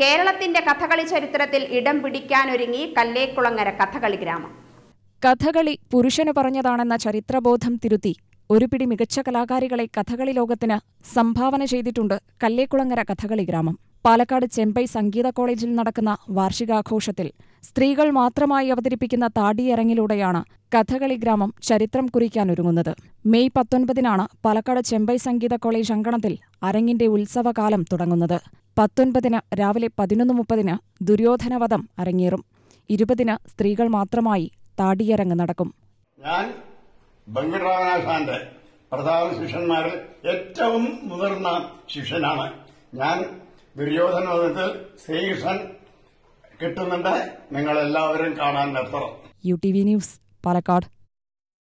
കേരളത്തിന്റെ കഥകളി ചരിത്രത്തിൽ ഇടം പിടിക്കാനൊരുങ്ങി കല്ലേക്കുളങ്ങര കഥകളി ഗ്രാമം കഥകളി പുരുഷന് പറഞ്ഞതാണെന്ന ചരിത്രബോധം തിരുത്തി ഒരുപിടി മികച്ച കലാകാരികളെ കഥകളി ലോകത്തിന് സംഭാവന ചെയ്തിട്ടുണ്ട് കല്ലേക്കുളങ്ങര കഥകളി ഗ്രാമം പാലക്കാട് ചെമ്പൈ സംഗീത കോളേജിൽ നടക്കുന്ന വാർഷികാഘോഷത്തിൽ സ്ത്രീകൾ മാത്രമായി അവതരിപ്പിക്കുന്ന താടിയിറങ്ങിലൂടെയാണ് കഥകളി ഗ്രാമം ചരിത്രം കുറിക്കാനൊരുങ്ങുന്നത് മെയ് പത്തൊൻപതിനാണ് പാലക്കാട് ചെമ്പൈ സംഗീത കോളേജ് അങ്കണത്തിൽ അരങ്ങിന്റെ ഉത്സവകാലം തുടങ്ങുന്നത് പത്തൊൻപതിന് രാവിലെ പതിനൊന്ന് മുപ്പതിന് ദുര്യോധനവധം അരങ്ങേറും ഇരുപതിന് സ്ത്രീകൾ മാത്രമായി താടിയരങ്ങ് നടക്കും ഞാൻ ബങ്കിറാവനാശാന്റെ പ്രധാന ശിഷ്യന്മാരിൽ ഏറ്റവും മുതിർന്ന ശിഷ്യനാണ് ഞാൻ ദുര്യോധനവധത്തിൽ ശ്രീകൃഷ്ണൻ കിട്ടുന്നുണ്ട് നിങ്ങളെല്ലാവരും കാണാൻ എത്തണം U T V news Palakkad